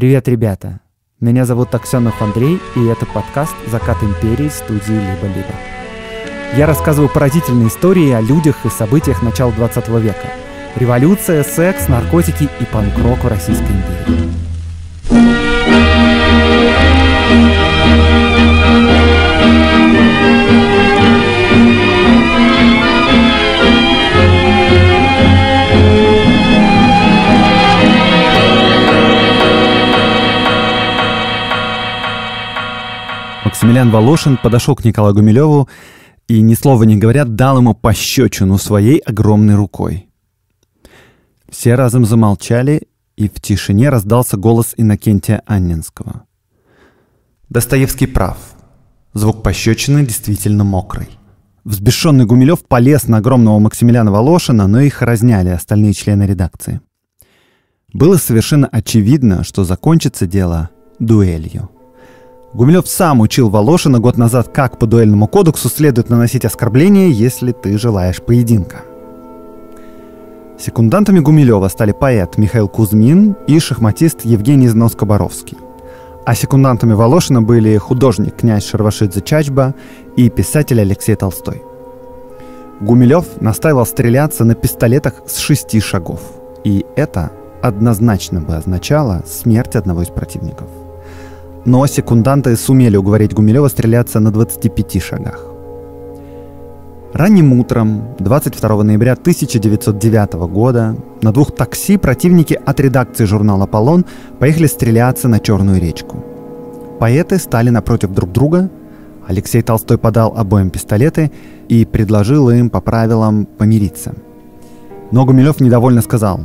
Привет, ребята! Меня зовут Аксенов Андрей, и это подкаст «Закат империи» студии «Либо-либо». Я рассказываю поразительные истории о людях и событиях начала 20 века. Революция, секс, наркотики и панк-рок в Российской империи. Смелян Волошин подошел к Николаю Гумилеву и, ни слова не говоря, дал ему пощечину своей огромной рукой. Все разом замолчали, и в тишине раздался голос Иннокентия Анненского. Достоевский прав. Звук пощечины действительно мокрый. Взбешенный Гумилев полез на огромного Максимилиана Волошина, но их разняли остальные члены редакции. Было совершенно очевидно, что закончится дело дуэлью. Гумилев сам учил Волошина год назад, как по дуэльному кодексу следует наносить оскорбление, если ты желаешь поединка. Секундантами Гумилева стали поэт Михаил Кузьмин и шахматист Евгений Зноскоборовский. А секундантами Волошина были художник князь Шарвашидзе Чачба и писатель Алексей Толстой. Гумилев настаивал стреляться на пистолетах с шести шагов. И это однозначно бы означало смерть одного из противников – но секунданты сумели уговорить Гумилева стреляться на 25 шагах. Ранним утром 22 ноября 1909 года на двух такси противники от редакции журнала «Полон» поехали стреляться на Черную речку. Поэты стали напротив друг друга, Алексей Толстой подал обоим пистолеты и предложил им по правилам помириться. Но Гумилев недовольно сказал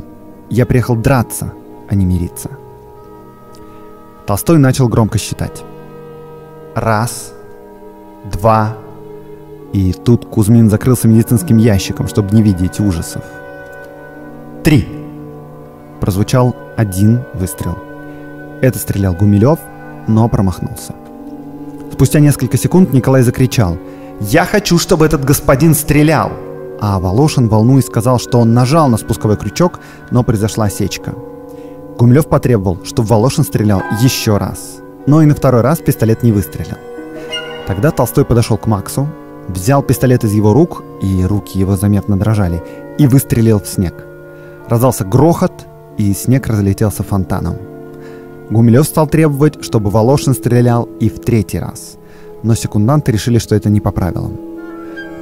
«Я приехал драться, а не мириться». – Толстой начал громко считать. Раз, два, и тут Кузьмин закрылся медицинским ящиком, чтобы не видеть ужасов. Три. Прозвучал один выстрел. Это стрелял Гумилев, но промахнулся. Спустя несколько секунд Николай закричал «Я хочу, чтобы этот господин стрелял!» А Волошин, волнуясь, сказал, что он нажал на спусковой крючок, но произошла сечка. Гумилев потребовал, чтобы Волошин стрелял еще раз. Но и на второй раз пистолет не выстрелил. Тогда Толстой подошел к Максу, взял пистолет из его рук, и руки его заметно дрожали, и выстрелил в снег. Раздался грохот, и снег разлетелся фонтаном. Гумилев стал требовать, чтобы Волошин стрелял и в третий раз. Но секунданты решили, что это не по правилам.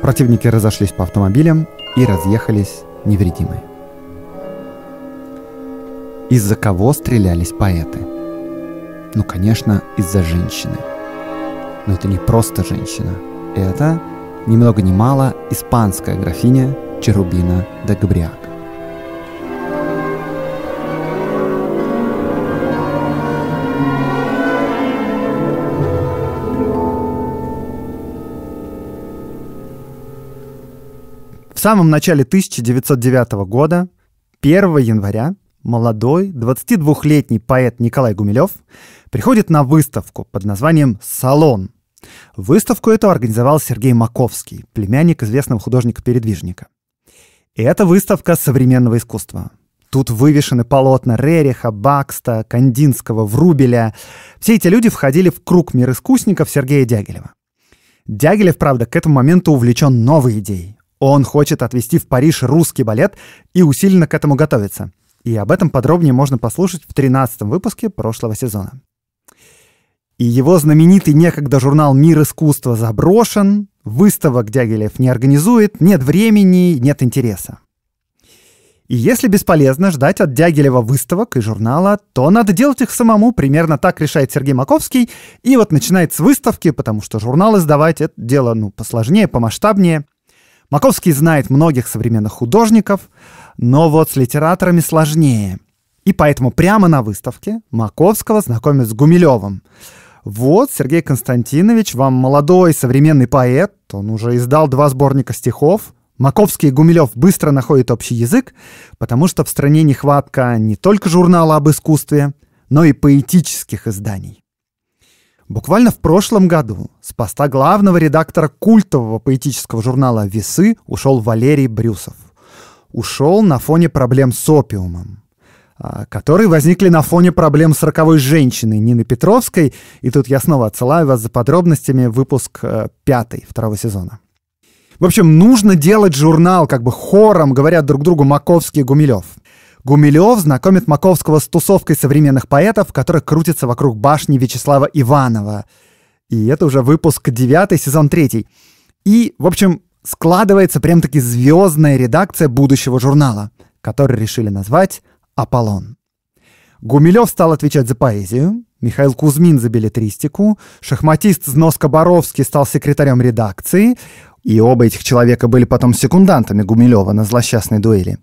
Противники разошлись по автомобилям и разъехались невредимые. Из-за кого стрелялись поэты? Ну, конечно, из-за женщины. Но это не просто женщина. Это, ни много ни мало, испанская графиня Черубина де Габриак. В самом начале 1909 года, 1 января, молодой 22-летний поэт Николай Гумилев приходит на выставку под названием «Салон». Выставку эту организовал Сергей Маковский, племянник известного художника-передвижника. И это выставка современного искусства. Тут вывешены полотна Рериха, Бакста, Кандинского, Врубеля. Все эти люди входили в круг мир искусников Сергея Дягилева. Дягилев, правда, к этому моменту увлечен новой идеей. Он хочет отвести в Париж русский балет и усиленно к этому готовится. И об этом подробнее можно послушать в 13 выпуске прошлого сезона. И его знаменитый некогда журнал «Мир искусства» заброшен, выставок Дягилев не организует, нет времени, нет интереса. И если бесполезно ждать от Дягилева выставок и журнала, то надо делать их самому, примерно так решает Сергей Маковский, и вот начинает с выставки, потому что журнал издавать — это дело ну, посложнее, помасштабнее. Маковский знает многих современных художников — но вот с литераторами сложнее. И поэтому прямо на выставке Маковского знакомят с Гумилевым. Вот Сергей Константинович, вам молодой современный поэт, он уже издал два сборника стихов, Маковский и Гумилев быстро находят общий язык, потому что в стране нехватка не только журнала об искусстве, но и поэтических изданий. Буквально в прошлом году с поста главного редактора культового поэтического журнала «Весы» ушел Валерий Брюсов – ушел на фоне проблем с опиумом, а, которые возникли на фоне проблем с роковой женщиной Нины Петровской. И тут я снова отсылаю вас за подробностями выпуск э, пятый второго сезона. В общем, нужно делать журнал, как бы хором говорят друг другу Маковский и Гумилев. Гумилев знакомит Маковского с тусовкой современных поэтов, которые крутятся вокруг башни Вячеслава Иванова. И это уже выпуск 9, сезон 3. И, в общем, складывается прям-таки звездная редакция будущего журнала, который решили назвать «Аполлон». Гумилев стал отвечать за поэзию, Михаил Кузьмин за билетристику, шахматист Зноска Боровский стал секретарем редакции, и оба этих человека были потом секундантами Гумилева на злосчастной дуэли.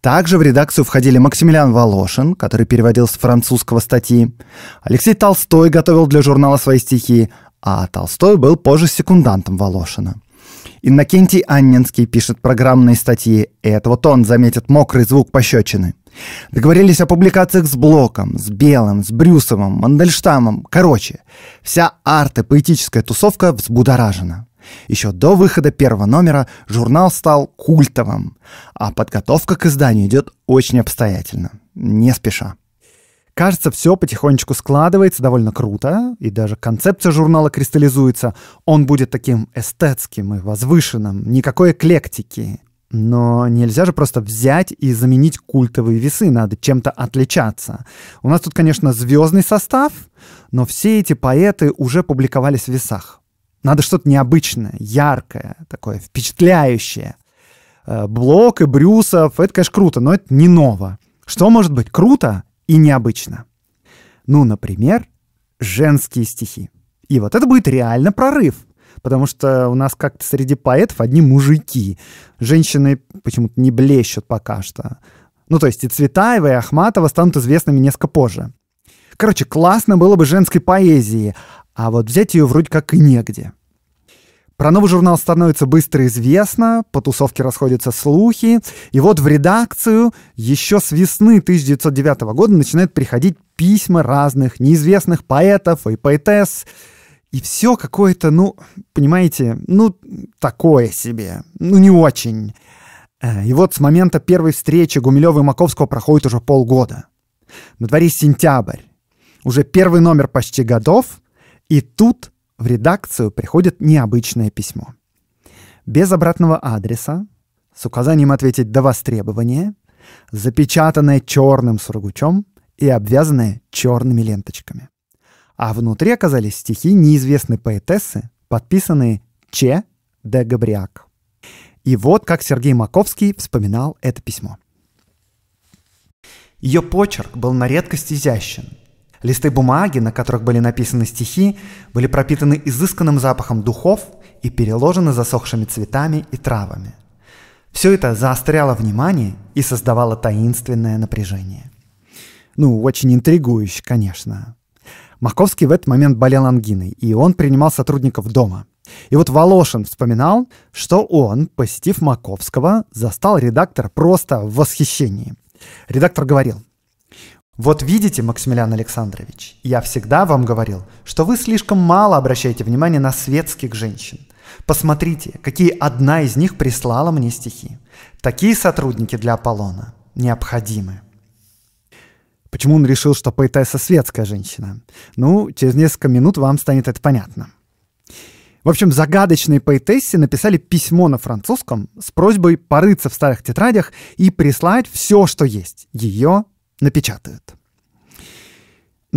Также в редакцию входили Максимилиан Волошин, который переводил с французского статьи, Алексей Толстой готовил для журнала свои стихи, а Толстой был позже секундантом Волошина – Иннокентий Анненский пишет программные статьи, и это вот он заметит мокрый звук пощечины. Договорились о публикациях с Блоком, с Белым, с Брюсовым, Мандельштамом. Короче, вся арт и поэтическая тусовка взбудоражена. Еще до выхода первого номера журнал стал культовым, а подготовка к изданию идет очень обстоятельно, не спеша. Кажется, все потихонечку складывается довольно круто, и даже концепция журнала кристаллизуется. Он будет таким эстетским и возвышенным, никакой эклектики. Но нельзя же просто взять и заменить культовые весы, надо чем-то отличаться. У нас тут, конечно, звездный состав, но все эти поэты уже публиковались в весах. Надо что-то необычное, яркое, такое впечатляющее. Э, Блок и Брюсов, это, конечно, круто, но это не ново. Что может быть круто, и необычно. Ну, например, женские стихи. И вот это будет реально прорыв, потому что у нас как-то среди поэтов одни мужики. Женщины почему-то не блещут пока что. Ну, то есть и Цветаева, и Ахматова станут известными несколько позже. Короче, классно было бы женской поэзии, а вот взять ее вроде как и негде. Про новый журнал становится быстро известно, по тусовке расходятся слухи. И вот в редакцию еще с весны 1909 года начинают приходить письма разных неизвестных поэтов и поэтесс. И все какое-то, ну, понимаете, ну, такое себе, ну, не очень. Э, и вот с момента первой встречи Гумилева и Маковского проходит уже полгода. На дворе сентябрь. Уже первый номер почти годов, И тут в редакцию приходит необычное письмо. Без обратного адреса, с указанием ответить «до востребования», запечатанное черным сургучом и обвязанное черными ленточками. А внутри оказались стихи неизвестной поэтессы, подписанные Ч. Д. Габриак. И вот как Сергей Маковский вспоминал это письмо. Ее почерк был на редкость изящен – Листы бумаги, на которых были написаны стихи, были пропитаны изысканным запахом духов и переложены засохшими цветами и травами. Все это заостряло внимание и создавало таинственное напряжение. Ну, очень интригующе, конечно. Маковский в этот момент болел ангиной, и он принимал сотрудников дома. И вот Волошин вспоминал, что он, посетив Маковского, застал редактора просто в восхищении. Редактор говорил, вот видите, Максимилиан Александрович, я всегда вам говорил, что вы слишком мало обращаете внимание на светских женщин. Посмотрите, какие одна из них прислала мне стихи. Такие сотрудники для Аполлона необходимы. Почему он решил, что поэтесса светская женщина? Ну, через несколько минут вам станет это понятно. В общем, загадочные поэтессе написали письмо на французском с просьбой порыться в старых тетрадях и прислать все, что есть. Ее напечатают.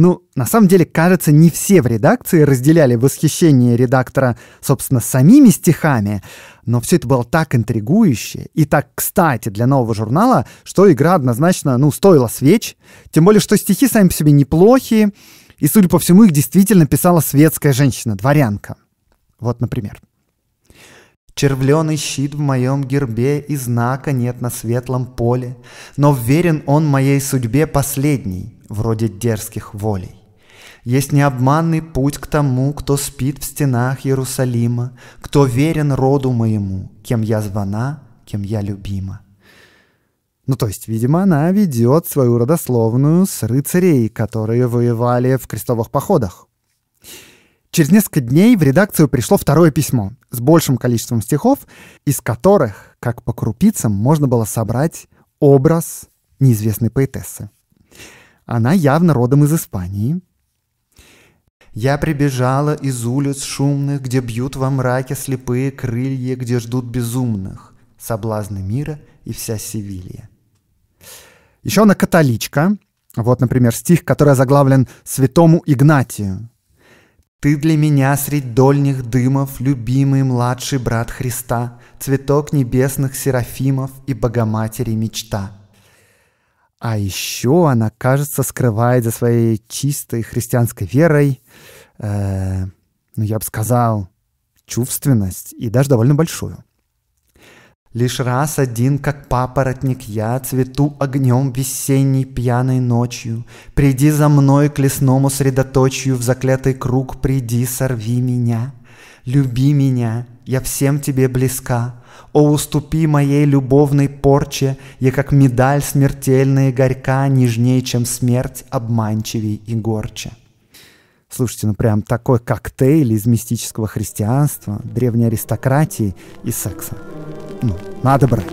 Ну, на самом деле, кажется, не все в редакции разделяли восхищение редактора, собственно, самими стихами, но все это было так интригующе и так кстати для нового журнала, что игра однозначно, ну, стоила свеч, тем более, что стихи сами по себе неплохие, и, судя по всему, их действительно писала светская женщина, дворянка. Вот, например. Червленый щит в моем гербе и знака нет на светлом поле, но верен он моей судьбе последней — вроде дерзких волей. Есть необманный путь к тому, кто спит в стенах Иерусалима, кто верен роду моему, кем я звана, кем я любима. Ну, то есть, видимо, она ведет свою родословную с рыцарей, которые воевали в крестовых походах. Через несколько дней в редакцию пришло второе письмо с большим количеством стихов, из которых, как по крупицам, можно было собрать образ неизвестной поэтессы. Она явно родом из Испании. Я прибежала из улиц шумных, где бьют во мраке слепые крылья, где ждут безумных, соблазны мира и вся Севилья. Еще она католичка. Вот, например, стих, который заглавлен «Святому Игнатию». «Ты для меня средь дольних дымов, любимый младший брат Христа, цветок небесных серафимов и Богоматери мечта». А еще она, кажется, скрывает за своей чистой христианской верой, э, ну, я бы сказал, чувственность и даже довольно большую. Лишь раз один, как папоротник я, цвету огнем весенней пьяной ночью. Приди за мной к лесному средоточию, в заклятый круг приди, сорви меня. Люби меня, я всем тебе близка, о, уступи моей любовной порче, Я как медаль смертельная и горька, Нежней, чем смерть, обманчивей и горче. Слушайте, ну прям такой коктейль из мистического христианства, древней аристократии и секса. Ну, надо брать.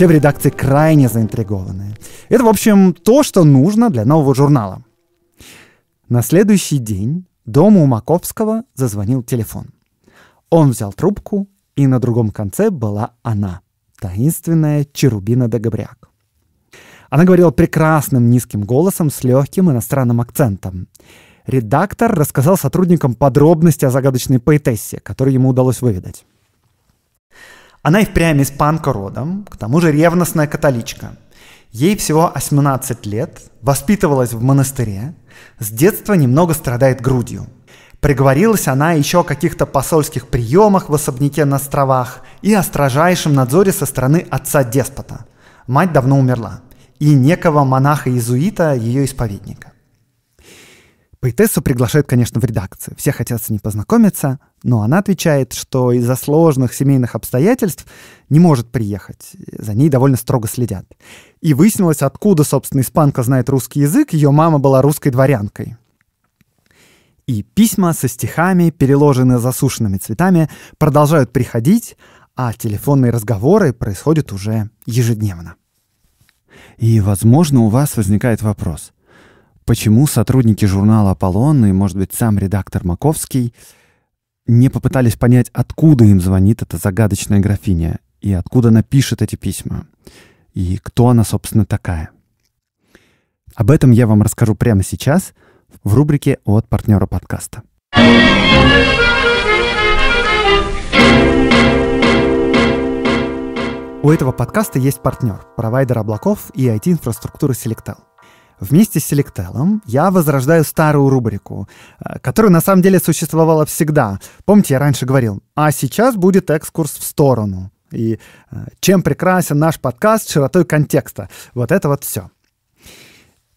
Все в редакции крайне заинтригованы. Это, в общем, то, что нужно для нового журнала. На следующий день дома у Маковского зазвонил телефон. Он взял трубку, и на другом конце была она, таинственная Черубина Дагобряк. Она говорила прекрасным низким голосом с легким иностранным акцентом. Редактор рассказал сотрудникам подробности о загадочной поэтессе, которую ему удалось выведать. Она и впрямь испанка родом, к тому же ревностная католичка. Ей всего 18 лет, воспитывалась в монастыре, с детства немного страдает грудью. Приговорилась она еще о каких-то посольских приемах в особняке на островах и о строжайшем надзоре со стороны отца-деспота. Мать давно умерла. И некого монаха-иезуита, ее исповедника. Поэтессу приглашают, конечно, в редакцию. Все хотят с ней познакомиться, но она отвечает, что из-за сложных семейных обстоятельств не может приехать. За ней довольно строго следят. И выяснилось, откуда, собственно, испанка знает русский язык. Ее мама была русской дворянкой. И письма со стихами, переложенные засушенными цветами, продолжают приходить, а телефонные разговоры происходят уже ежедневно. И, возможно, у вас возникает вопрос – почему сотрудники журнала «Аполлон» и, может быть, сам редактор Маковский не попытались понять, откуда им звонит эта загадочная графиня и откуда она пишет эти письма, и кто она, собственно, такая. Об этом я вам расскажу прямо сейчас в рубрике от партнера подкаста. У этого подкаста есть партнер, провайдер облаков и IT-инфраструктуры Selectel. Вместе с Селектелом я возрождаю старую рубрику, э, которая на самом деле существовала всегда. Помните, я раньше говорил, а сейчас будет экскурс в сторону. И э, чем прекрасен наш подкаст широтой контекста. Вот это вот все.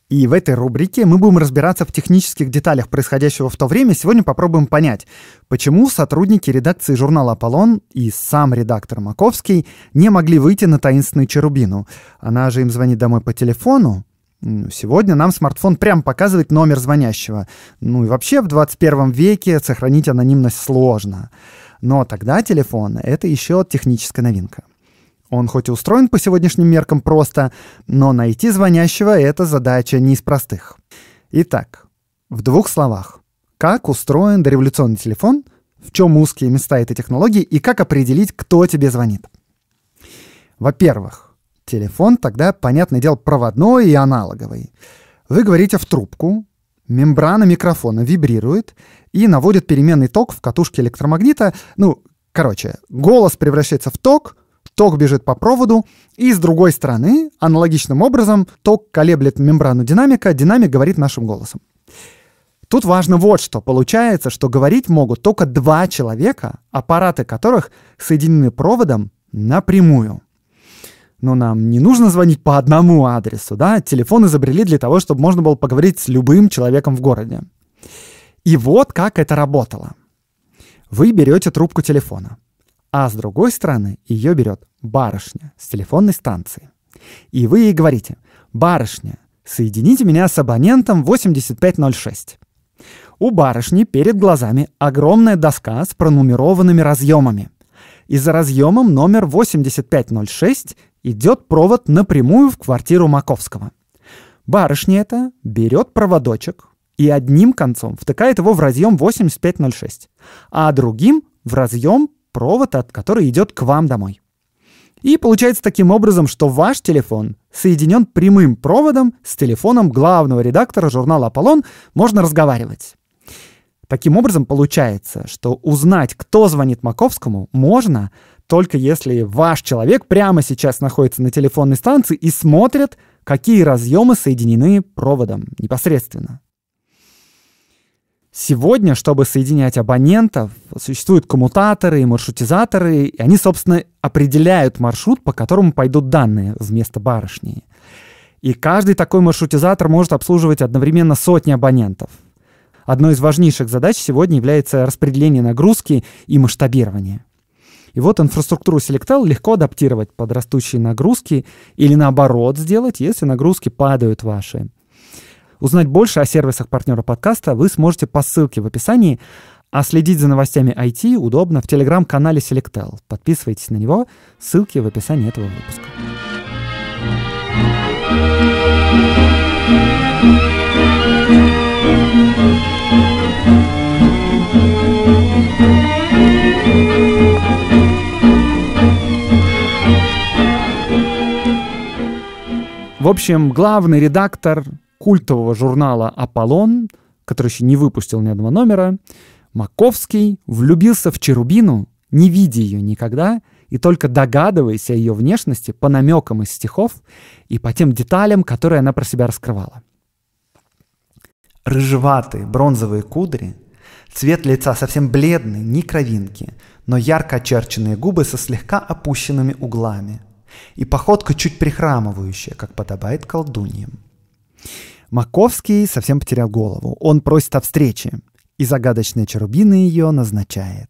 И в этой рубрике мы будем разбираться в технических деталях происходящего в то время. Сегодня попробуем понять, почему сотрудники редакции журнала «Аполлон» и сам редактор Маковский не могли выйти на таинственную Черубину. Она же им звонит домой по телефону, Сегодня нам смартфон прям показывает номер звонящего. Ну и вообще в 21 веке сохранить анонимность сложно. Но тогда телефон — это еще техническая новинка. Он хоть и устроен по сегодняшним меркам просто, но найти звонящего — это задача не из простых. Итак, в двух словах. Как устроен дореволюционный телефон, в чем узкие места этой технологии и как определить, кто тебе звонит? Во-первых, Телефон тогда, понятное дело, проводной и аналоговый. Вы говорите в трубку, мембрана микрофона вибрирует и наводит переменный ток в катушке электромагнита. Ну, короче, голос превращается в ток, ток бежит по проводу, и с другой стороны, аналогичным образом, ток колеблет мембрану динамика, динамик говорит нашим голосом. Тут важно вот что. Получается, что говорить могут только два человека, аппараты которых соединены проводом напрямую но нам не нужно звонить по одному адресу, да, телефон изобрели для того, чтобы можно было поговорить с любым человеком в городе. И вот как это работало. Вы берете трубку телефона, а с другой стороны ее берет барышня с телефонной станции. И вы ей говорите, барышня, соедините меня с абонентом 8506. У барышни перед глазами огромная доска с пронумерованными разъемами. И за разъемом номер 8506 идет провод напрямую в квартиру Маковского. Барышня эта берет проводочек и одним концом втыкает его в разъем 8506, а другим в разъем провод, от который идет к вам домой. И получается таким образом, что ваш телефон соединен прямым проводом с телефоном главного редактора журнала «Аполлон», можно разговаривать. Таким образом, получается, что узнать, кто звонит Маковскому, можно, только если ваш человек прямо сейчас находится на телефонной станции и смотрит, какие разъемы соединены проводом непосредственно. Сегодня, чтобы соединять абонентов, существуют коммутаторы и маршрутизаторы, и они, собственно, определяют маршрут, по которому пойдут данные вместо барышни. И каждый такой маршрутизатор может обслуживать одновременно сотни абонентов. Одной из важнейших задач сегодня является распределение нагрузки и масштабирование. И вот инфраструктуру Selectel легко адаптировать под растущие нагрузки или наоборот сделать, если нагрузки падают ваши. Узнать больше о сервисах партнера подкаста вы сможете по ссылке в описании, а следить за новостями IT удобно в телеграм-канале Selectel. Подписывайтесь на него, ссылки в описании этого выпуска. В общем, главный редактор культового журнала «Аполлон», который еще не выпустил ни одного номера, Маковский влюбился в Черубину, не видя ее никогда, и только догадываясь о ее внешности по намекам из стихов и по тем деталям, которые она про себя раскрывала. Рыжеватые бронзовые кудри, цвет лица совсем бледный, не кровинки, но ярко очерченные губы со слегка опущенными углами – и походка чуть прихрамывающая, как подобает колдуньям. Маковский совсем потерял голову. Он просит о встрече, и загадочная Черубина ее назначает.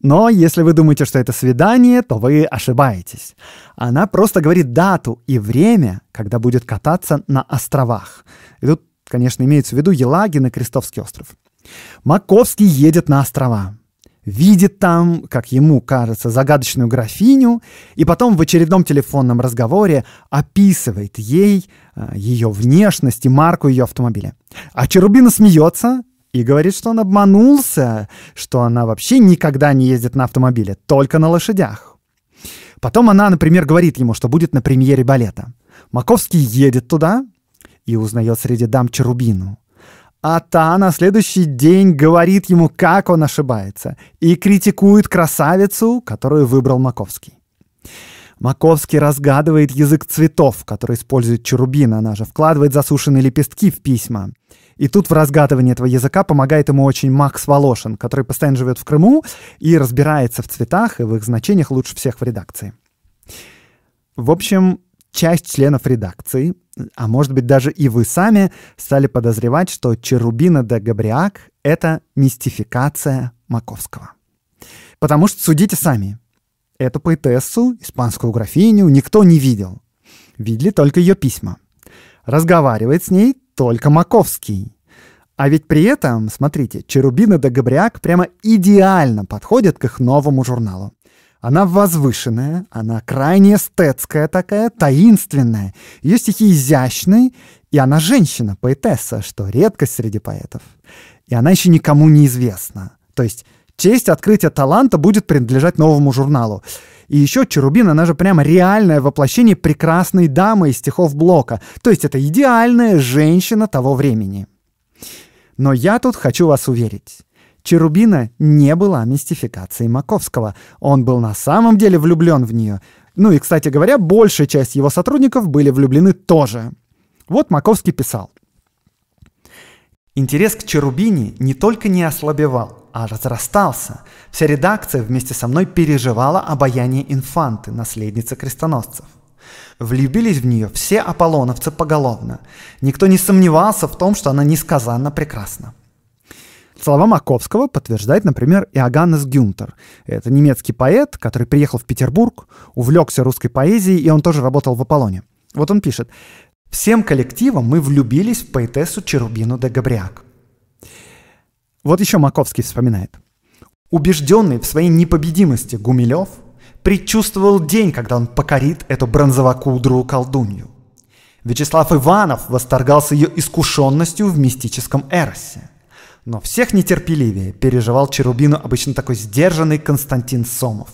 Но если вы думаете, что это свидание, то вы ошибаетесь. Она просто говорит дату и время, когда будет кататься на островах. И тут, конечно, имеется в виду Елагин и Крестовский остров. Маковский едет на острова видит там, как ему кажется, загадочную графиню, и потом в очередном телефонном разговоре описывает ей э, ее внешность и марку ее автомобиля. А Черубина смеется и говорит, что он обманулся, что она вообще никогда не ездит на автомобиле, только на лошадях. Потом она, например, говорит ему, что будет на премьере балета. Маковский едет туда и узнает среди дам Черубину. А та на следующий день говорит ему, как он ошибается, и критикует красавицу, которую выбрал Маковский. Маковский разгадывает язык цветов, который использует Чарубин, она же вкладывает засушенные лепестки в письма. И тут в разгадывании этого языка помогает ему очень Макс Волошин, который постоянно живет в Крыму и разбирается в цветах и в их значениях лучше всех в редакции. В общем, часть членов редакции, а может быть даже и вы сами, стали подозревать, что Черубина де Габриак — это мистификация Маковского. Потому что судите сами. Эту поэтессу, испанскую графиню, никто не видел. Видели только ее письма. Разговаривает с ней только Маковский. А ведь при этом, смотрите, Черубина да Габриак прямо идеально подходит к их новому журналу. Она возвышенная, она крайне эстетская такая, таинственная. Ее стихи изящные, и она женщина, поэтесса, что редкость среди поэтов. И она еще никому не известна. То есть честь открытия таланта будет принадлежать новому журналу. И еще Черубин, она же прямо реальное воплощение прекрасной дамы из стихов Блока. То есть это идеальная женщина того времени. Но я тут хочу вас уверить. Черубина не была мистификацией Маковского. Он был на самом деле влюблен в нее. Ну и, кстати говоря, большая часть его сотрудников были влюблены тоже. Вот Маковский писал. Интерес к Черубине не только не ослабевал, а разрастался. Вся редакция вместе со мной переживала обаяние инфанты, наследницы крестоносцев. Влюбились в нее все аполлоновцы поголовно. Никто не сомневался в том, что она несказанно прекрасна. Слова Маковского подтверждает, например, Иоганнес Гюнтер. Это немецкий поэт, который приехал в Петербург, увлекся русской поэзией, и он тоже работал в Аполлоне. Вот он пишет. «Всем коллективом мы влюбились в поэтессу Черубину де Габриак». Вот еще Маковский вспоминает. Убежденный в своей непобедимости Гумилев предчувствовал день, когда он покорит эту бронзовокудрую колдунью. Вячеслав Иванов восторгался ее искушенностью в мистическом эросе – но всех нетерпеливее переживал Черубину обычно такой сдержанный Константин Сомов.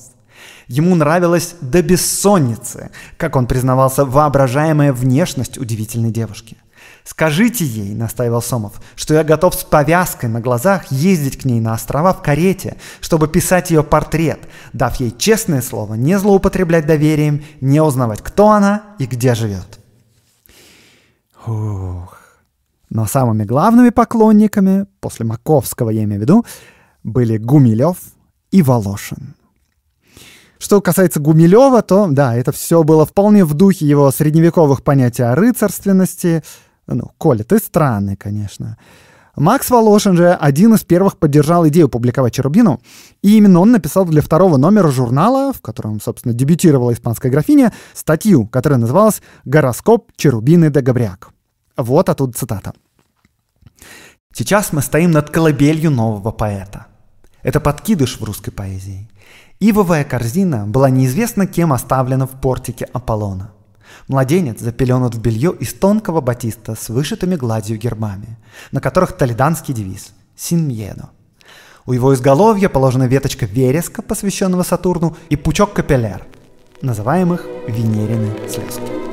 Ему нравилось до бессонницы, как он признавался, воображаемая внешность удивительной девушки. «Скажите ей», — настаивал Сомов, — «что я готов с повязкой на глазах ездить к ней на острова в карете, чтобы писать ее портрет, дав ей честное слово не злоупотреблять доверием, не узнавать, кто она и где живет». Ух, но самыми главными поклонниками, после Маковского я имею в виду, были Гумилев и Волошин. Что касается Гумилева, то да, это все было вполне в духе его средневековых понятий о рыцарственности. Ну, Коля, ты странный, конечно. Макс Волошин же один из первых поддержал идею публиковать Черубину, и именно он написал для второго номера журнала, в котором, собственно, дебютировала испанская графиня, статью, которая называлась «Гороскоп Черубины де Габриак». Вот оттуда цитата. Сейчас мы стоим над колыбелью нового поэта. Это подкидыш в русской поэзии. Ивовая корзина была неизвестно кем оставлена в портике Аполлона. Младенец запеленут в белье из тонкого батиста с вышитыми гладью гербами, на которых толиданский девиз «Синьедо». У его изголовья положена веточка вереска, посвященного Сатурну, и пучок капилляр, называемых Венерины слезки.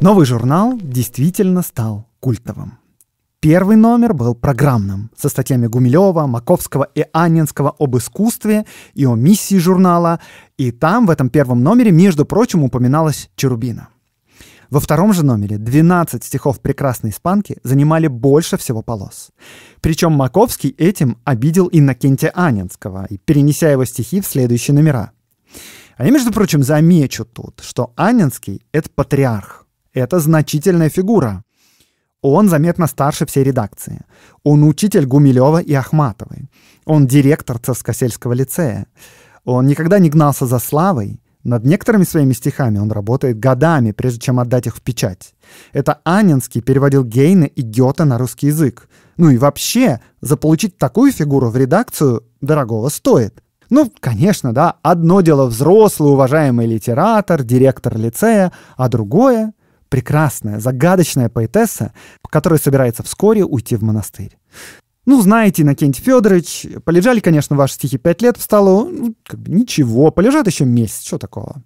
Новый журнал действительно стал культовым. Первый номер был программным, со статьями Гумилева, Маковского и Анненского об искусстве и о миссии журнала, и там, в этом первом номере, между прочим, упоминалась Черубина. Во втором же номере 12 стихов прекрасной испанки занимали больше всего полос. Причем Маковский этим обидел Иннокентия Анинского и перенеся его стихи в следующие номера. А я, между прочим, замечу тут, что Анинский — это патриарх, это значительная фигура. Он заметно старше всей редакции. Он учитель Гумилева и Ахматовой. Он директор Царскосельского лицея. Он никогда не гнался за славой. Над некоторыми своими стихами он работает годами, прежде чем отдать их в печать. Это Анинский переводил Гейна и Гёта на русский язык. Ну и вообще, заполучить такую фигуру в редакцию дорогого стоит. Ну, конечно, да, одно дело взрослый, уважаемый литератор, директор лицея, а другое прекрасная, загадочная поэтесса, которая собирается вскоре уйти в монастырь. Ну, знаете, Иннокентий Федорович, полежали, конечно, ваши стихи пять лет в столу. Ну, как бы ничего, полежат еще месяц, что такого?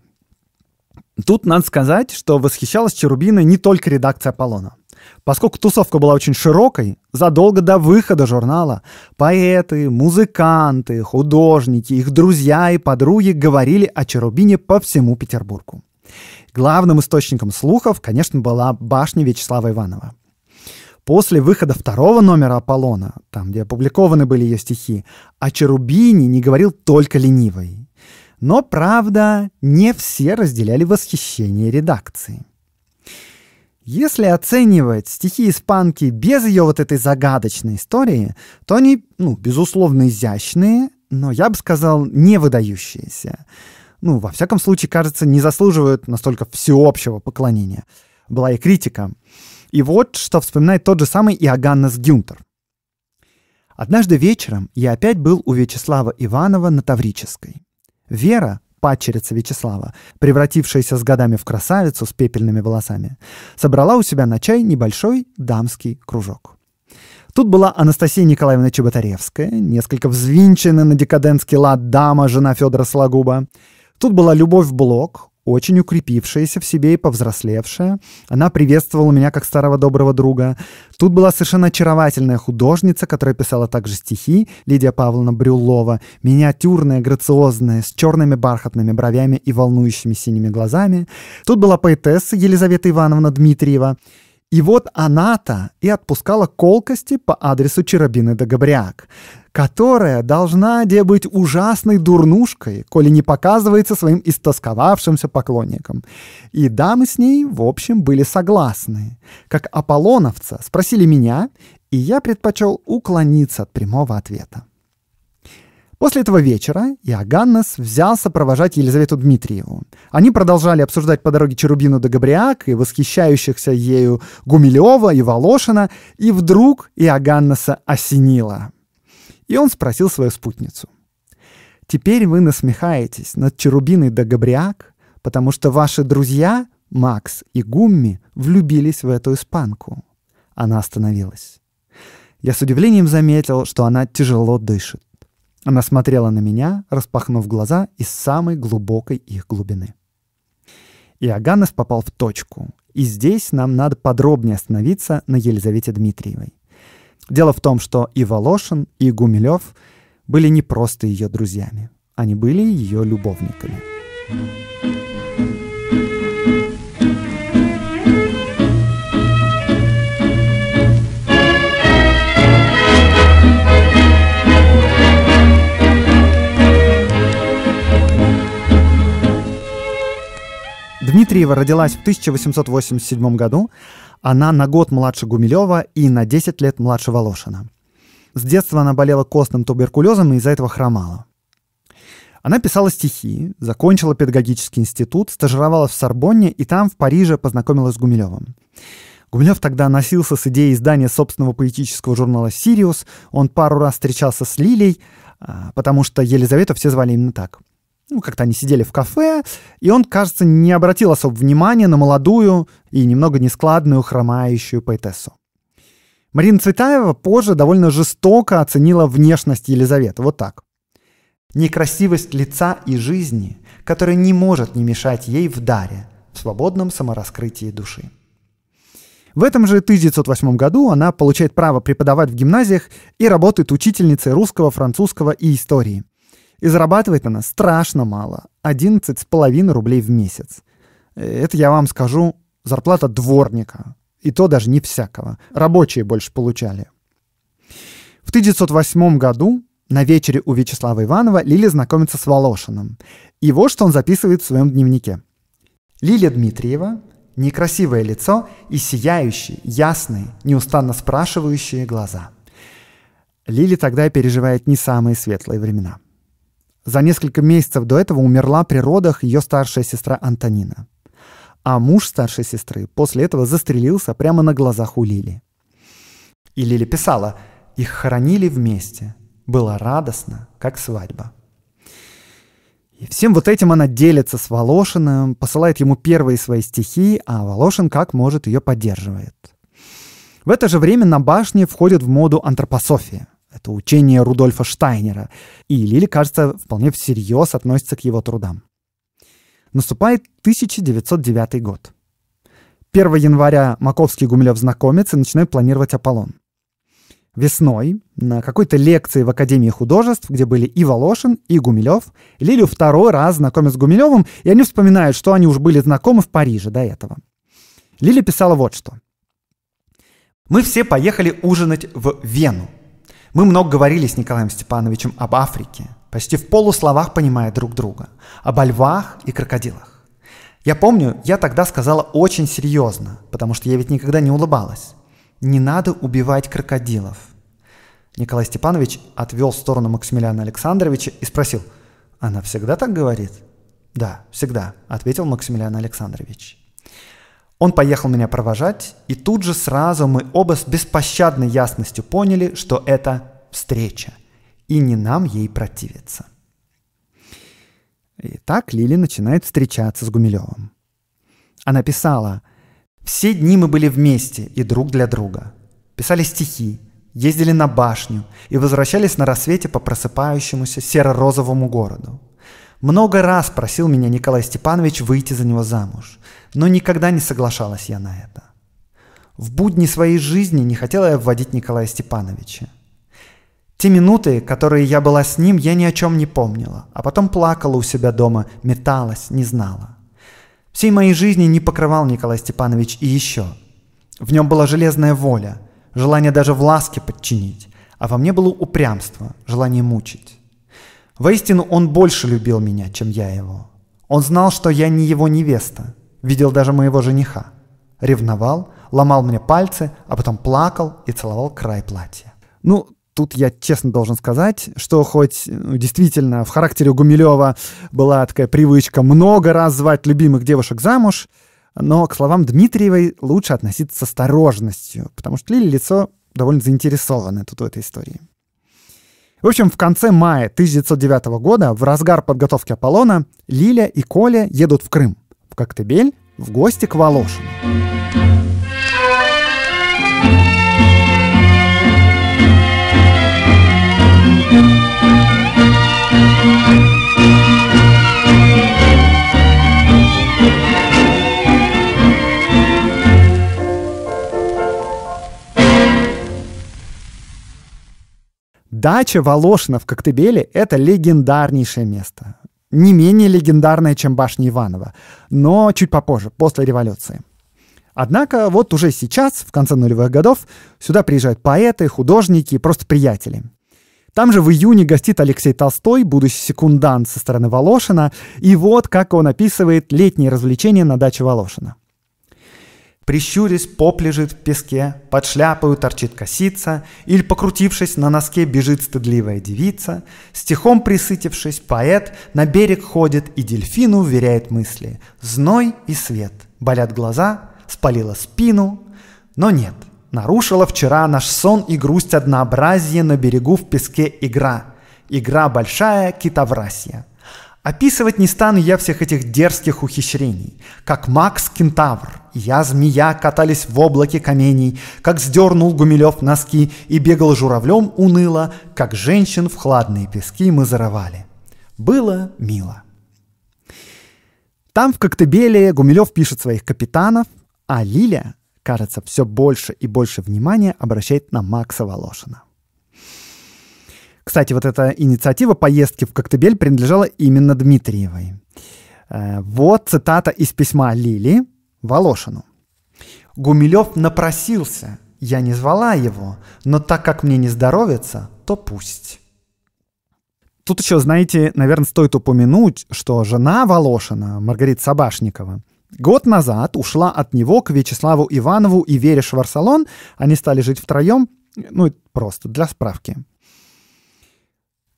Тут надо сказать, что восхищалась Черубина не только редакция «Аполлона». Поскольку тусовка была очень широкой, задолго до выхода журнала поэты, музыканты, художники, их друзья и подруги говорили о Черубине по всему Петербургу. Главным источником слухов, конечно, была башня Вячеслава Иванова. После выхода второго номера «Аполлона», там, где опубликованы были ее стихи, о Черубине не говорил только ленивый. Но, правда, не все разделяли восхищение редакции. Если оценивать стихи испанки без ее вот этой загадочной истории, то они, ну, безусловно, изящные, но я бы сказал, не выдающиеся ну, во всяком случае, кажется, не заслуживают настолько всеобщего поклонения. Была и критика. И вот что вспоминает тот же самый Иоганнес Гюнтер. Однажды вечером я опять был у Вячеслава Иванова на Таврической. Вера, падчерица Вячеслава, превратившаяся с годами в красавицу с пепельными волосами, собрала у себя на чай небольшой дамский кружок. Тут была Анастасия Николаевна Чеботаревская, несколько взвинченная на декадентский лад дама, жена Федора Слагуба, Тут была Любовь Блок, очень укрепившаяся в себе и повзрослевшая. Она приветствовала меня как старого доброго друга. Тут была совершенно очаровательная художница, которая писала также стихи, Лидия Павловна Брюлова, миниатюрная, грациозная, с черными бархатными бровями и волнующими синими глазами. Тут была поэтесса Елизавета Ивановна Дмитриева. И вот она-то и отпускала колкости по адресу Черабины до Габриак которая должна где быть ужасной дурнушкой, коли не показывается своим истосковавшимся поклонникам. И дамы с ней, в общем, были согласны. Как аполлоновца спросили меня, и я предпочел уклониться от прямого ответа. После этого вечера Иоганнес взялся провожать Елизавету Дмитриеву. Они продолжали обсуждать по дороге Черубину до Габриак и восхищающихся ею Гумилева и Волошина, и вдруг Иоганнеса осенило. И он спросил свою спутницу. «Теперь вы насмехаетесь над Черубиной да Габриак, потому что ваши друзья, Макс и Гумми, влюбились в эту испанку». Она остановилась. Я с удивлением заметил, что она тяжело дышит. Она смотрела на меня, распахнув глаза из самой глубокой их глубины. Иоганнес попал в точку, и здесь нам надо подробнее остановиться на Елизавете Дмитриевой. Дело в том, что и Волошин, и Гумилев были не просто ее друзьями, они были ее любовниками. Дмитриева родилась в 1887 году, она на год младше Гумилева и на 10 лет младше Волошина. С детства она болела костным туберкулезом и из-за этого хромала. Она писала стихи, закончила педагогический институт, стажировалась в Сорбонне и там, в Париже, познакомилась с Гумилевым. Гумилев тогда носился с идеей издания собственного поэтического журнала «Сириус». Он пару раз встречался с Лилей, а, потому что Елизавету все звали именно так – ну, как-то они сидели в кафе, и он, кажется, не обратил особо внимания на молодую и немного нескладную хромающую поэтессу. Марина Цветаева позже довольно жестоко оценила внешность Елизаветы. Вот так. Некрасивость лица и жизни, которая не может не мешать ей в даре, в свободном самораскрытии души. В этом же 1908 году она получает право преподавать в гимназиях и работает учительницей русского, французского и истории – и зарабатывает она страшно мало. 11,5 рублей в месяц. Это я вам скажу, зарплата дворника. И то даже не всякого. Рабочие больше получали. В 1908 году на вечере у Вячеслава Иванова Лили знакомится с Волошиным. И вот что он записывает в своем дневнике. Лилия Дмитриева, некрасивое лицо и сияющие, ясные, неустанно спрашивающие глаза. Лили тогда переживает не самые светлые времена – за несколько месяцев до этого умерла при родах ее старшая сестра Антонина. А муж старшей сестры после этого застрелился прямо на глазах у Лили. И Лили писала, их хоронили вместе. Было радостно, как свадьба. И всем вот этим она делится с Волошиным, посылает ему первые свои стихи, а Волошин как может ее поддерживает. В это же время на башне входит в моду антропософия. Это учение Рудольфа Штайнера. И Лили, кажется, вполне всерьез относится к его трудам. Наступает 1909 год. 1 января Маковский и Гумилев знакомятся и начинают планировать «Аполлон». Весной на какой-то лекции в Академии художеств, где были и Волошин, и Гумилев, Лилю второй раз знакомят с Гумилевым, и они вспоминают, что они уже были знакомы в Париже до этого. Лили писала вот что. «Мы все поехали ужинать в Вену. Мы много говорили с Николаем Степановичем об Африке, почти в полусловах понимая друг друга, об львах и крокодилах. Я помню, я тогда сказала очень серьезно, потому что я ведь никогда не улыбалась. Не надо убивать крокодилов. Николай Степанович отвел в сторону Максимилиана Александровича и спросил, «Она всегда так говорит?» «Да, всегда», — ответил Максимилиан Александрович. Он поехал меня провожать, и тут же сразу мы оба с беспощадной ясностью поняли, что это встреча, и не нам ей противиться. И так Лили начинает встречаться с Гумилевым. Она писала «Все дни мы были вместе и друг для друга. Писали стихи, ездили на башню и возвращались на рассвете по просыпающемуся серо-розовому городу. Много раз просил меня Николай Степанович выйти за него замуж, но никогда не соглашалась я на это. В будни своей жизни не хотела я вводить Николая Степановича. Те минуты, которые я была с ним, я ни о чем не помнила, а потом плакала у себя дома, металась, не знала. Всей моей жизни не покрывал Николай Степанович и еще. В нем была железная воля, желание даже в ласке подчинить, а во мне было упрямство, желание мучить. Воистину, он больше любил меня, чем я его. Он знал, что я не его невеста, видел даже моего жениха. Ревновал, ломал мне пальцы, а потом плакал и целовал край платья. Ну, тут я честно должен сказать, что хоть ну, действительно в характере Гумилева была такая привычка много раз звать любимых девушек замуж, но к словам Дмитриевой лучше относиться с осторожностью, потому что Лили лицо довольно заинтересованы тут в этой истории. В общем, в конце мая 1909 года, в разгар подготовки Аполлона, Лиля и Коля едут в Крым, в Коктебель, в гости к Волошину. thank you Дача Волошина в Коктебеле — это легендарнейшее место. Не менее легендарное, чем башня Иванова, но чуть попозже, после революции. Однако вот уже сейчас, в конце нулевых годов, сюда приезжают поэты, художники и просто приятели. Там же в июне гостит Алексей Толстой, будущий секундант со стороны Волошина, и вот как он описывает летние развлечения на даче Волошина. Прищурясь, поп лежит в песке, под шляпою торчит косица, или, покрутившись на носке, бежит стыдливая девица. Стихом присытившись, поэт на берег ходит и дельфину уверяет мысли. Зной и свет, болят глаза, спалила спину, но нет. Нарушила вчера наш сон и грусть однообразие на берегу в песке игра. Игра большая китоврасья. Описывать не стану я всех этих дерзких ухищрений, как Макс Кентавр и я, змея, катались в облаке камней, как сдернул Гумилев носки и бегал журавлем уныло, как женщин в хладные пески мы зарывали. Было мило. Там, в Коктебеле, Гумилев пишет своих капитанов, а Лиля, кажется, все больше и больше внимания обращает на Макса Волошина. Кстати, вот эта инициатива поездки в Коктебель принадлежала именно Дмитриевой. Э, вот цитата из письма Лили Волошину. «Гумилев напросился. Я не звала его, но так как мне не здоровится, то пусть». Тут еще, знаете, наверное, стоит упомянуть, что жена Волошина, Маргарита Собашникова, год назад ушла от него к Вячеславу Иванову и Вере Шварсалон. Они стали жить втроем, ну, просто для справки.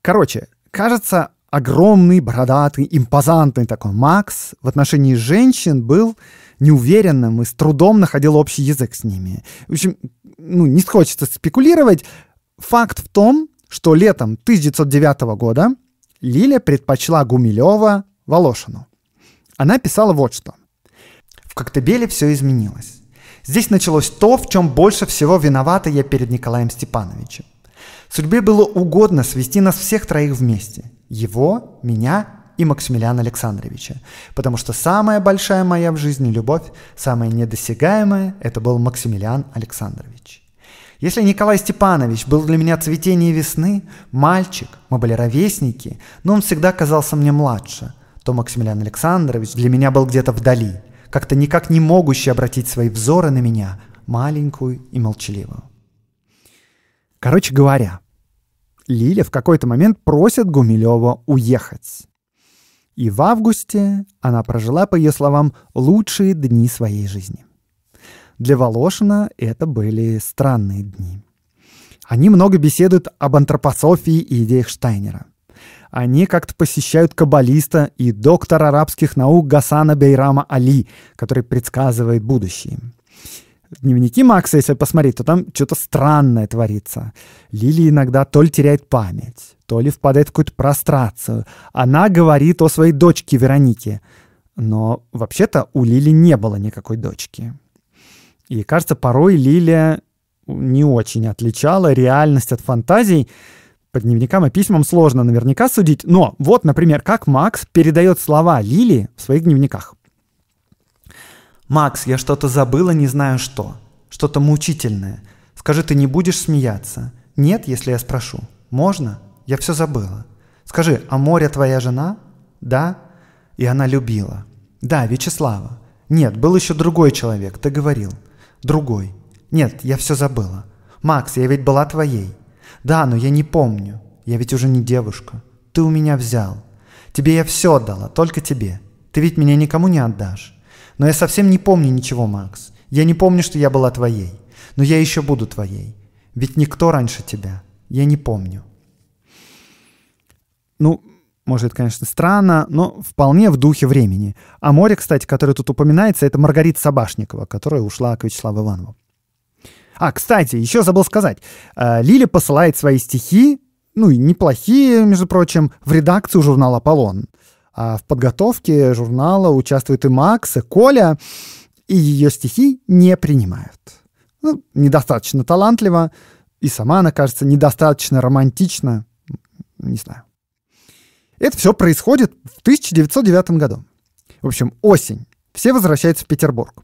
Короче, кажется, огромный, бородатый, импозантный такой Макс в отношении женщин был неуверенным и с трудом находил общий язык с ними. В общем, ну, не хочется спекулировать. Факт в том, что летом 1909 года Лиля предпочла Гумилева Волошину. Она писала вот что. «В Коктебеле все изменилось. Здесь началось то, в чем больше всего виновата я перед Николаем Степановичем. Судьбе было угодно свести нас всех троих вместе. Его, меня и Максимилиана Александровича. Потому что самая большая моя в жизни любовь, самая недосягаемая, это был Максимилиан Александрович. Если Николай Степанович был для меня цветение весны, мальчик, мы были ровесники, но он всегда казался мне младше, то Максимилиан Александрович для меня был где-то вдали, как-то никак не могущий обратить свои взоры на меня, маленькую и молчаливую. Короче говоря, Лиля в какой-то момент просит Гумилева уехать. И в августе она прожила, по ее словам, лучшие дни своей жизни. Для Волошина это были странные дни. Они много беседуют об антропософии и идеях Штайнера. Они как-то посещают каббалиста и доктора арабских наук Гасана Бейрама Али, который предсказывает будущее дневники Макса, если посмотреть, то там что-то странное творится. Лили иногда то ли теряет память, то ли впадает в какую-то прострацию. Она говорит о своей дочке Веронике. Но вообще-то у Лили не было никакой дочки. И кажется, порой Лилия не очень отличала реальность от фантазий. По дневникам и письмам сложно наверняка судить, но вот, например, как Макс передает слова Лили в своих дневниках. «Макс, я что-то забыла, не знаю что. Что-то мучительное. Скажи, ты не будешь смеяться? Нет, если я спрошу. Можно? Я все забыла. Скажи, а море твоя жена? Да? И она любила. Да, Вячеслава. Нет, был еще другой человек, ты говорил. Другой. Нет, я все забыла. Макс, я ведь была твоей. Да, но я не помню. Я ведь уже не девушка. Ты у меня взял. Тебе я все отдала, только тебе. Ты ведь меня никому не отдашь. Но я совсем не помню ничего, Макс. Я не помню, что я была твоей. Но я еще буду твоей. Ведь никто раньше тебя. Я не помню. Ну, может, это, конечно, странно, но вполне в духе времени. А море, кстати, которое тут упоминается, это Маргарита Собашникова, которая ушла к Вячеславу Иванову. А, кстати, еще забыл сказать. Э, Лили посылает свои стихи, ну и неплохие, между прочим, в редакцию журнала «Аполлон». А в подготовке журнала участвует и Макс, и Коля, и ее стихи не принимают. Ну, недостаточно талантливо, и сама она кажется недостаточно романтична. не знаю. Это все происходит в 1909 году. В общем, осень. Все возвращаются в Петербург.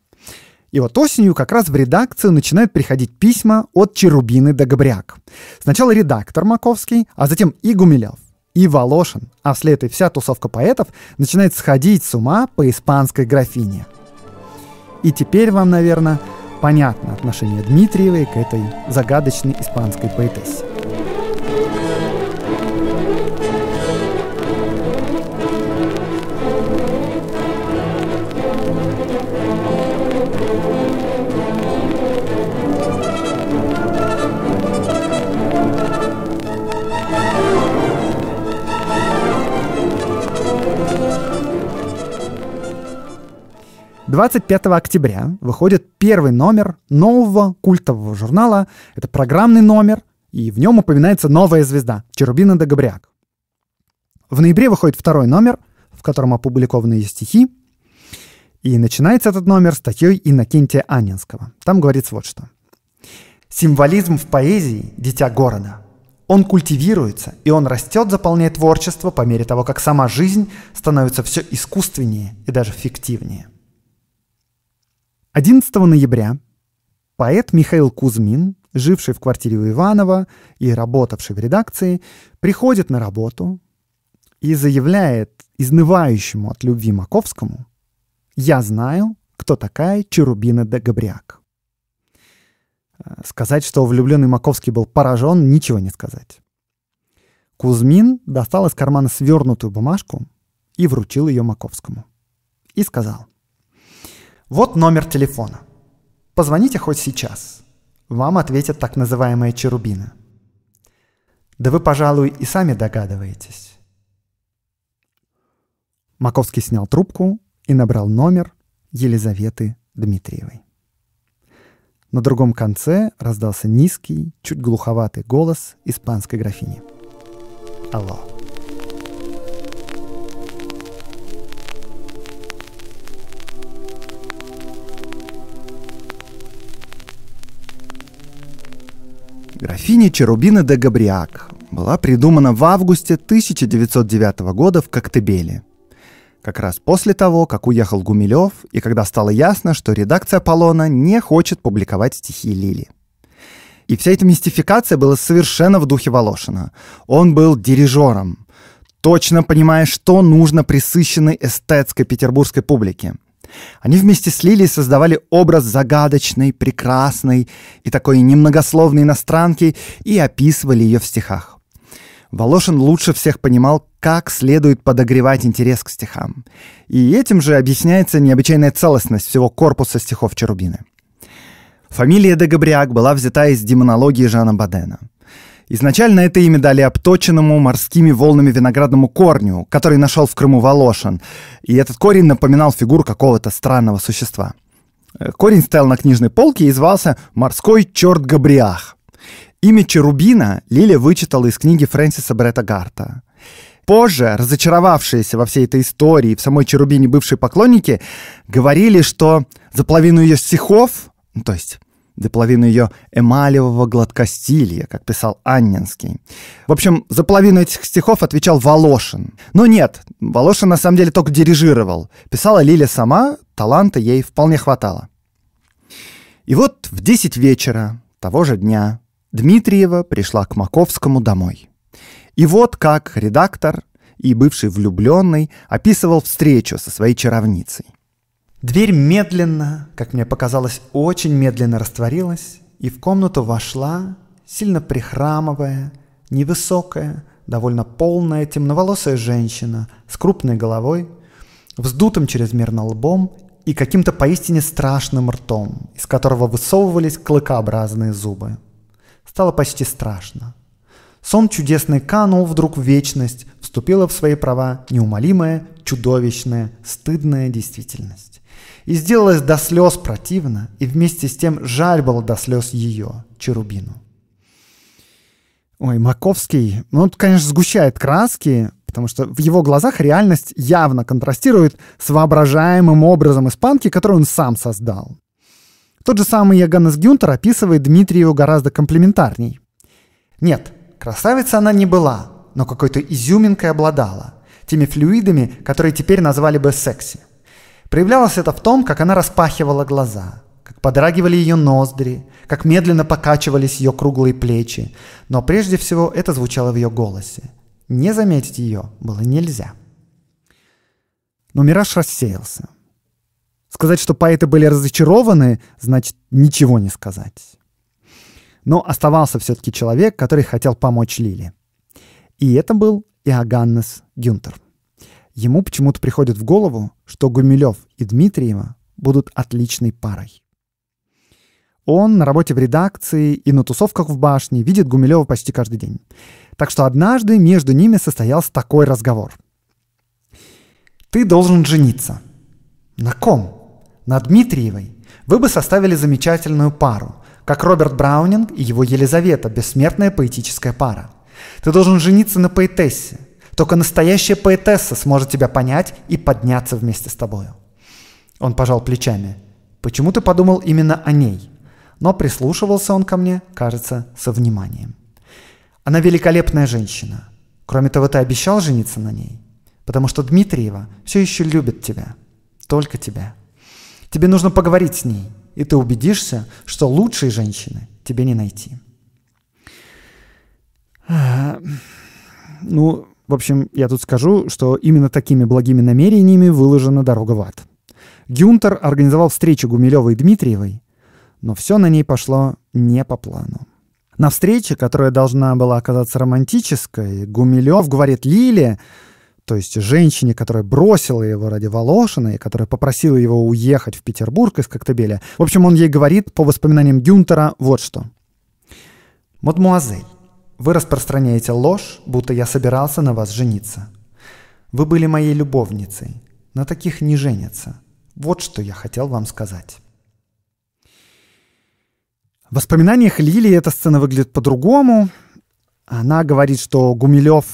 И вот осенью как раз в редакцию начинают приходить письма от Черубины до Габриак. Сначала редактор Маковский, а затем и Гумилев. И Волошин, а вслед и вся тусовка поэтов, начинает сходить с ума по испанской графине. И теперь вам, наверное, понятно отношение Дмитриевой к этой загадочной испанской поэтессе. 25 октября выходит первый номер нового культового журнала. Это программный номер, и в нем упоминается новая звезда — Черубина де В ноябре выходит второй номер, в котором опубликованы ее стихи, и начинается этот номер статьей Иннокентия Анинского. Там говорится вот что. «Символизм в поэзии – дитя города. Он культивируется, и он растет, заполняя творчество по мере того, как сама жизнь становится все искусственнее и даже фиктивнее». 11 ноября поэт Михаил Кузьмин, живший в квартире у Иванова и работавший в редакции, приходит на работу и заявляет изнывающему от любви Маковскому «Я знаю, кто такая Черубина де Габриак». Сказать, что влюбленный Маковский был поражен, ничего не сказать. Кузьмин достал из кармана свернутую бумажку и вручил ее Маковскому. И сказал вот номер телефона. Позвоните хоть сейчас. Вам ответят так называемые черубины. Да вы, пожалуй, и сами догадываетесь. Маковский снял трубку и набрал номер Елизаветы Дмитриевой. На другом конце раздался низкий, чуть глуховатый голос испанской графини. Алло. Графиня Черубина де Габриак была придумана в августе 1909 года в Коктебеле. Как раз после того, как уехал Гумилев, и когда стало ясно, что редакция Полона не хочет публиковать стихи Лили. И вся эта мистификация была совершенно в духе Волошина. Он был дирижером, точно понимая, что нужно присыщенной эстетской петербургской публике. Они вместе с Лилией создавали образ загадочной, прекрасной и такой немногословной иностранки и описывали ее в стихах. Волошин лучше всех понимал, как следует подогревать интерес к стихам. И этим же объясняется необычайная целостность всего корпуса стихов Черубины. Фамилия де Габриак была взята из демонологии Жана Бадена — Изначально это имя дали обточенному морскими волнами виноградному корню, который нашел в Крыму Волошин. И этот корень напоминал фигуру какого-то странного существа. Э, корень стоял на книжной полке и звался «Морской черт Габриах». Имя Черубина Лиля вычитала из книги Фрэнсиса Бретта Гарта. Позже, разочаровавшиеся во всей этой истории в самой Черубине бывшие поклонники говорили, что за половину ее стихов, ну, то есть до половины ее эмалевого гладкостилья, как писал Анненский. В общем, за половину этих стихов отвечал Волошин. Но нет, Волошин на самом деле только дирижировал. Писала Лиля сама, таланта ей вполне хватало. И вот в 10 вечера того же дня Дмитриева пришла к Маковскому домой. И вот как редактор и бывший влюбленный описывал встречу со своей чаровницей. Дверь медленно, как мне показалось, очень медленно растворилась, и в комнату вошла, сильно прихрамывая, невысокая, довольно полная, темноволосая женщина с крупной головой, вздутым чрезмерно лбом и каким-то поистине страшным ртом, из которого высовывались клыкообразные зубы. Стало почти страшно. Сон чудесный канул вдруг в вечность, вступила в свои права неумолимая, чудовищная, стыдная действительность. И сделалось до слез противно, и вместе с тем жаль было до слез ее, Черубину. Ой, Маковский, ну он, конечно, сгущает краски, потому что в его глазах реальность явно контрастирует с воображаемым образом испанки, который он сам создал. Тот же самый Яганес Гюнтер описывает Дмитрию гораздо комплиментарней. Нет, красавица она не была, но какой-то изюминкой обладала, теми флюидами, которые теперь назвали бы секси – Проявлялось это в том, как она распахивала глаза, как подрагивали ее ноздри, как медленно покачивались ее круглые плечи, но прежде всего это звучало в ее голосе. Не заметить ее было нельзя. Но мираж рассеялся. Сказать, что поэты были разочарованы, значит ничего не сказать. Но оставался все-таки человек, который хотел помочь Лили, И это был Иоганнес Гюнтер. Ему почему-то приходит в голову, что Гумилев и Дмитриева будут отличной парой. Он на работе в редакции и на тусовках в башне видит Гумилева почти каждый день. Так что однажды между ними состоялся такой разговор. «Ты должен жениться». «На ком?» «На Дмитриевой. Вы бы составили замечательную пару, как Роберт Браунинг и его Елизавета, бессмертная поэтическая пара. Ты должен жениться на поэтессе, только настоящая поэтесса сможет тебя понять и подняться вместе с тобою. Он пожал плечами. Почему ты подумал именно о ней? Но прислушивался он ко мне, кажется, со вниманием. Она великолепная женщина. Кроме того, ты обещал жениться на ней, потому что Дмитриева все еще любит тебя. Только тебя. Тебе нужно поговорить с ней, и ты убедишься, что лучшей женщины тебе не найти. Ну, в общем, я тут скажу, что именно такими благими намерениями выложена дорога в ад. Гюнтер организовал встречу Гумилевой и Дмитриевой, но все на ней пошло не по плану. На встрече, которая должна была оказаться романтической, Гумилев говорит Лиле, то есть женщине, которая бросила его ради Волошина и которая попросила его уехать в Петербург из Коктебеля. В общем, он ей говорит, по воспоминаниям Гюнтера, вот что. «Мадмуазель, вы распространяете ложь, будто я собирался на вас жениться. Вы были моей любовницей. На таких не женятся. Вот что я хотел вам сказать. В воспоминаниях Лили эта сцена выглядит по-другому. Она говорит, что Гумилев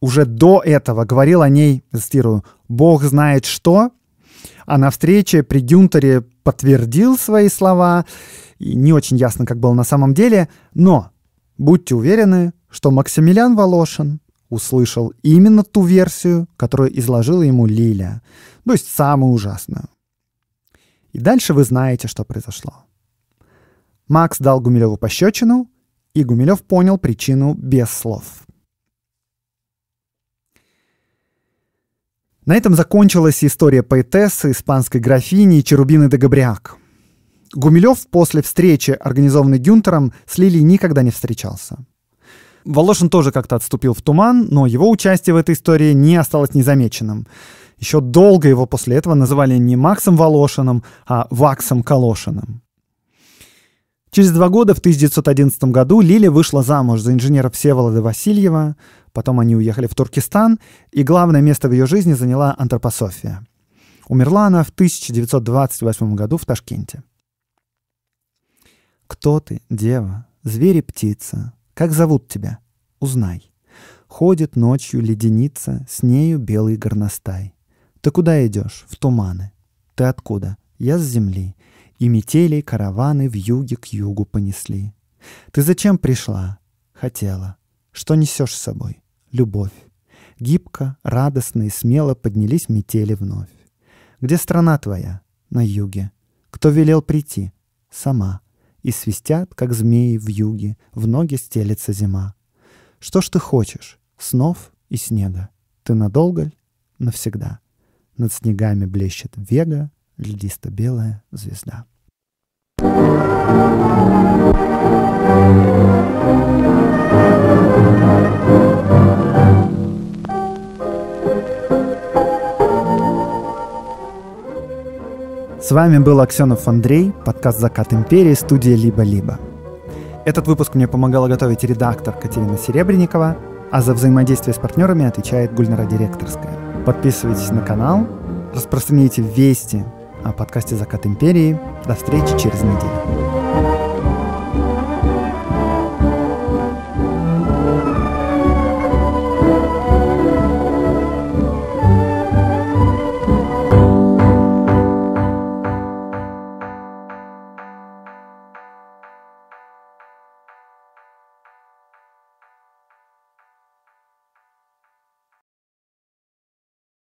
уже до этого говорил о ней, цитирую, «Бог знает что», а на встрече при Гюнтере подтвердил свои слова, и не очень ясно, как было на самом деле, но Будьте уверены, что Максимилиан Волошин услышал именно ту версию, которую изложила ему Лиля, ну, то есть самую ужасную. И дальше вы знаете, что произошло. Макс дал Гумилеву пощечину, и Гумилев понял причину без слов. На этом закончилась история поэтессы, испанской графини Черубины де Габриак — Гумилев после встречи, организованной Гюнтером, с Лилией никогда не встречался. Волошин тоже как-то отступил в туман, но его участие в этой истории не осталось незамеченным. Еще долго его после этого называли не Максом Волошиным, а Ваксом Колошиным. Через два года, в 1911 году, Лиля вышла замуж за инженера Всеволода Васильева, потом они уехали в Туркестан, и главное место в ее жизни заняла антропософия. Умерла она в 1928 году в Ташкенте. Кто ты, дева, зверь и птица? Как зовут тебя? Узнай. Ходит ночью леденица, с нею белый горностай. Ты куда идешь? В туманы. Ты откуда? Я с земли. И метели караваны в юге к югу понесли. Ты зачем пришла? Хотела. Что несешь с собой? Любовь. Гибко, радостно и смело поднялись метели вновь. Где страна твоя? На юге. Кто велел прийти? Сама. И свистят, как змеи в юге, в ноги стелется зима. Что ж ты хочешь? Снов и снега. Ты надолго ль? Навсегда. Над снегами блещет вега, льдисто-белая звезда. thank you С вами был Аксенов Андрей, подкаст «Закат империи», студия «Либо-либо». Этот выпуск мне помогала готовить редактор Катерина Серебренникова, а за взаимодействие с партнерами отвечает Гульнара Директорская. Подписывайтесь на канал, распространяйте вести о подкасте «Закат империи». До встречи через неделю.